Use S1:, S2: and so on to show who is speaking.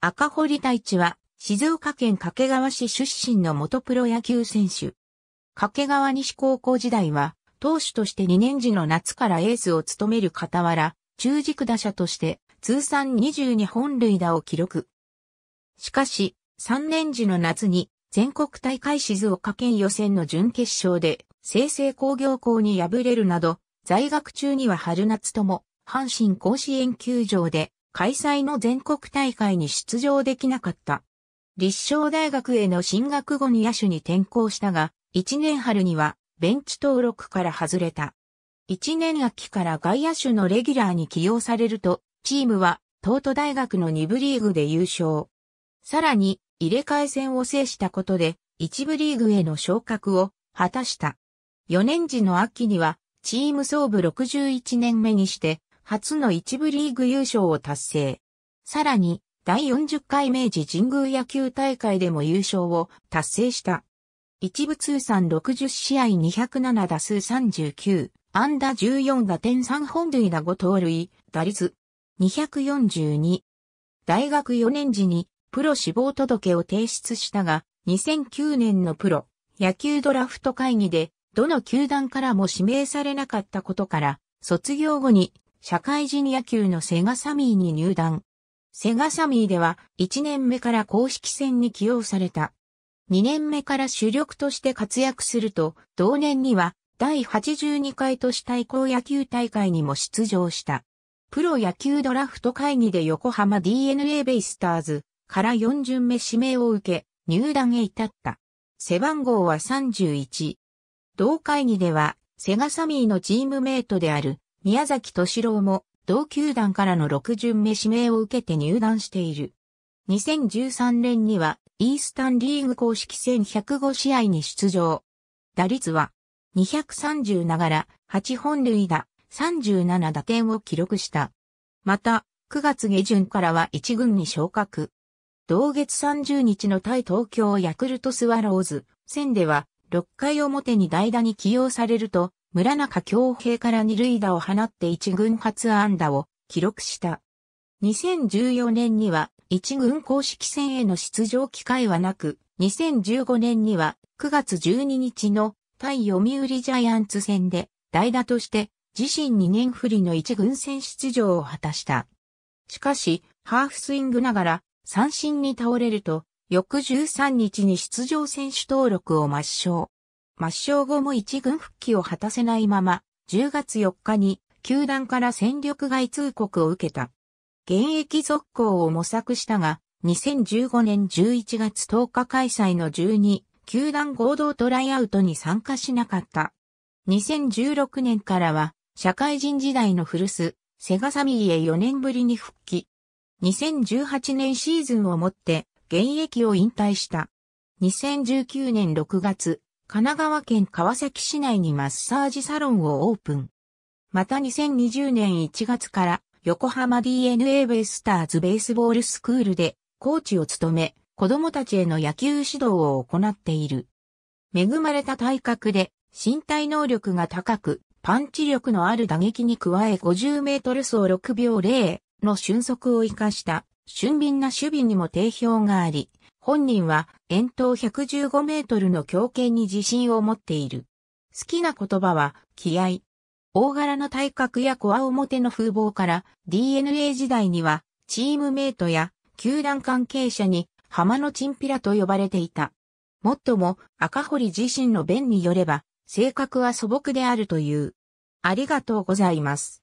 S1: 赤堀太一は、静岡県掛川市出身の元プロ野球選手。掛川西高校時代は、投手として2年時の夏からエースを務める傍ら、中軸打者として通算22本塁打を記録。しかし、3年時の夏に全国大会静岡県予選の準決勝で、生成工業校に敗れるなど、在学中には春夏とも、阪神甲子園球場で開催の全国大会に出場できなかった。立正大学への進学後に野手に転校したが、1年春にはベンチ登録から外れた。1年秋から外野手のレギュラーに起用されると、チームは東都大学の2部リーグで優勝。さらに、入れ替え戦を制したことで、1部リーグへの昇格を果たした。4年時の秋には、チーム総部61年目にして、初の一部リーグ優勝を達成。さらに、第40回明治神宮野球大会でも優勝を達成した。一部通算60試合207打数39、安打14打点3本塁打5盗塁、打率242。大学4年時にプロ志望届を提出したが、2009年のプロ野球ドラフト会議でどの球団からも指名されなかったことから、卒業後に社会人野球のセガサミーに入団。セガサミーでは1年目から公式戦に起用された。2年目から主力として活躍すると、同年には第82回都市対抗野球大会にも出場した。プロ野球ドラフト会議で横浜 DNA ベイスターズから4巡目指名を受け、入団へ至った。背番号は31。同会議では、セガサミーのチームメイトである宮崎敏郎も同球団からの6巡目指名を受けて入団している。2013年にはイースタンリーグ公式戦105試合に出場。打率は230ながら8本塁打37打点を記録した。また、9月下旬からは1軍に昇格。同月30日の対東京ヤクルトスワローズ戦では6回表に代打に起用されると村中京平から二塁打を放って一軍初安打を記録した。2014年には一軍公式戦への出場機会はなく、2015年には9月12日の対読売ジャイアンツ戦で代打として自身2年不利の一軍戦出場を果たした。しかし、ハーフスイングながら三振に倒れると、翌13日に出場選手登録を抹消。抹消後も一軍復帰を果たせないまま、10月4日に球団から戦力外通告を受けた。現役続行を模索したが、2015年11月10日開催の12球団合同トライアウトに参加しなかった。2016年からは社会人時代の古巣、セガサミーへ4年ぶりに復帰。2018年シーズンをもって現役を引退した。2019年6月、神奈川県川崎市内にマッサージサロンをオープン。また2020年1月から横浜 DNA ベイスターズベースボールスクールでコーチを務め、子供たちへの野球指導を行っている。恵まれた体格で身体能力が高く、パンチ力のある打撃に加え50メートル走6秒0の瞬足を活かした俊敏な守備にも定評があり、本人は、遠投115メートルの強肩に自信を持っている。好きな言葉は、気合。大柄の体格やコア表の風貌から、DNA 時代には、チームメイトや、球団関係者に、浜のチンピラと呼ばれていた。もっとも、赤堀自身の弁によれば、性格は素朴であるという。ありがとうございます。